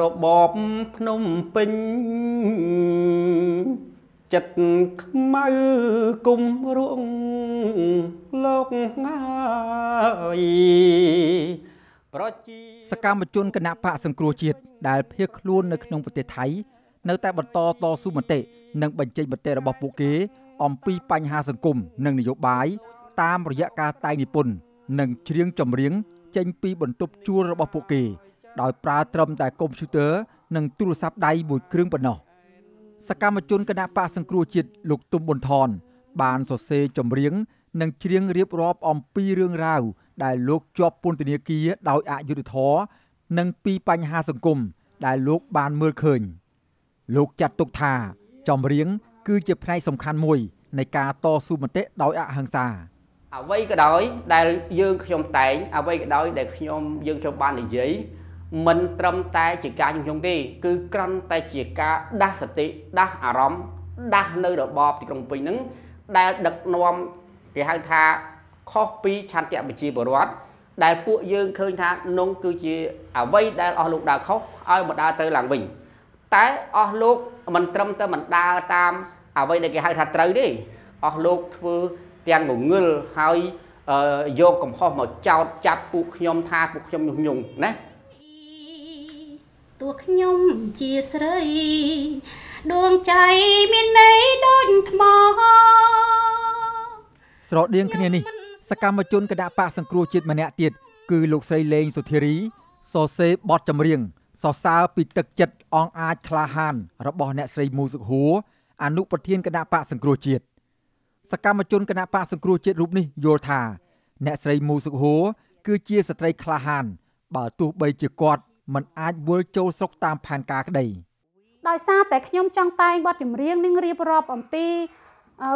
របបភ្នំពេញចិត្តខ្មៅគុំរួងលោកហើយប្រជាសកម្មជនគណៈបកសង្គ្រោះជាតិដែលភៀសខ្លួននៅក្នុងប្រទេសថៃនៅតែបន្តតស៊ូមតិនិងបញ្ចេញមតិរបស់ពួកគេ អំពីបញ្ហាសង្គមនិងនយោបាយតាមរយៈការតែងនិពន្ធនិងច្រៀងចម្រៀងចេញ ពីបន្ទប់ជួលរបស់ពួកគេ។ដោយប្រើត្រឹមតែកុំព្យូទ័រនិងទូរស័ព្ទដៃមួយគ្រឿងប៉ុណ្ណោះសកម្មជនគណៈបកសង្គ្រោះជាតិលោកទុំប៊ុនថនបានសរសេរចម្រៀងនិងច្រៀងរៀបរាប់អំពីរឿងរ៉ាវដែលលោកជាប់ពន្ធនាគារដោយអយុត្តិធម៌និងពីបញ្ហាសង្គមដែលលោកបានមើលឃើញលោកចាត់ទុកថាចម្រៀងគឺជាផ្នែកសំខាន់មួយនៃការតស៊ូមតិដោយអហិង្សាអ្វីក៏ដោយដែលយើងខ្ញុំតែងអ្វីក៏ដោយដែលខ្ញុំយើងខ្ញុំបាននិយាយមិនត្រឹមតែ ជាការញុះញង់ទេគឺគ្រាន់តែជាការ ដាស់សតិដាស់អារម្មណ៍ដាស់នៅរបបទីក្រុងពេញហ្នឹងដែលដឹកនាំគេហៅថាខុសពីឆន្ទៈប្រជាពលរដ្ឋដែលពួកយើងឃើញថានងគឺជាអវ័យដែលអស់លោកដើរខុសឲ្យមកដើរទៅឡើងវិញ តែអស់លោកមិនត្រឹមតែមិនដើរតាមអវ័យដែលគេហៅថាត្រូវទេអស់លោកធ្វើទាំងងងឹលហើយយកកំហុសមកចោតចាប់ពួកខ្ញុំថាពួកខ្ញុំញុះញង់ណាតួខ្ញុំជាស្រី ដួងใจមានន័យដូចថ្មស្រដៀងគ្នានេះសកម្មជនគណៈបកសង្គ្រោះជាតិម្នាក់ទៀតគឺលោកស្រីលេងសុធារីសរសេរបទចម្រៀងសរសើរពីទឹកចិត្តអងអាចក្លាហានរបស់អ្នកស្រីមូសុខហួរអនុប្រធានគណៈបកសង្គ្រោះជាតិសកម្មជនគណៈបកសង្គ្រោះជាតិរូបនេះយល់ថាអ្នកស្រីមូសុខហួរគឺជាស្ត្រីក្លាហាន បើទោះបីជាគាត់មិនអាចវិលចូលស្រុកតាមផែនការក្តីដោយសារតែខ្ញុំចង់តែងបទចម្រៀងនិងរៀបរាប់អំពី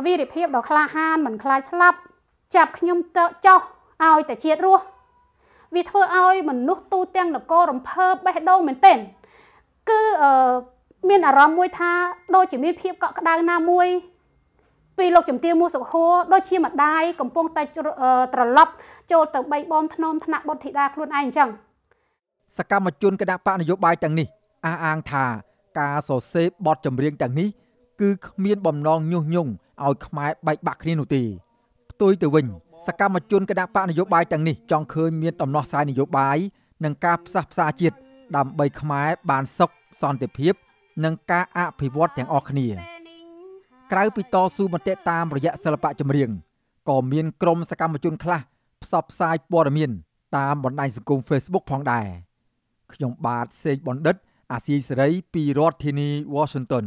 វីរភាពដ៏ក្លាហានមិនខ្លាចស្លាប់ ចាប់ខ្ញុំទៅចោះឲ្យតែជាតិរស់វាធ្វើឲ្យមនុស្សទូទាំងនគររំភើបបេះដូងមែនទែនគឺអឺមានអារម្មណ៍មួយថាដូចជាមានភាពកក់ក្ដៅណាមួយពីលោកជំទាវមួសុខួរដូចជាម្ដាយកំពុងតែត្រឡប់ចូលទៅបីបមធ្នមថ្នាក់បុត្រធីតាខ្លួនឯងអញ្ចឹងសកម្មជនគណៈបកនយោបាយទាំងនេះអះអាងថាការសរសេរបទចម្រៀងទាំងនេះគឺគ្មានបំណងញុះញង់ឲ្យខ្មែរបែកបាក់គ្នានោះទេផ្ទុយទៅវិញសកម្មជនគណៈបកនយោបាយទាំងនេះចង់ឃើញមានដំណោះស្រាយនយោបាយនិងការផ្សះផ្សាជាតិដើម្បីខ្មែរបានសុខសន្តិភាព និងការអភិវឌ្ឍទាំងអស់គ្នា ក្រៅពីតស៊ូមតិតាមរយៈសិល្បៈចម្រៀងក៏មានក្រុមសកម្មជនខ្លះផ្សព្វផ្សាយព័ត៌មានតាមបណ្ដាញសង្គម Facebook ផងដែរ។ខ្ញុំបាទសេកបណ្ឌិតអាស៊ីសេរីពីរដ្ឋធានី Washington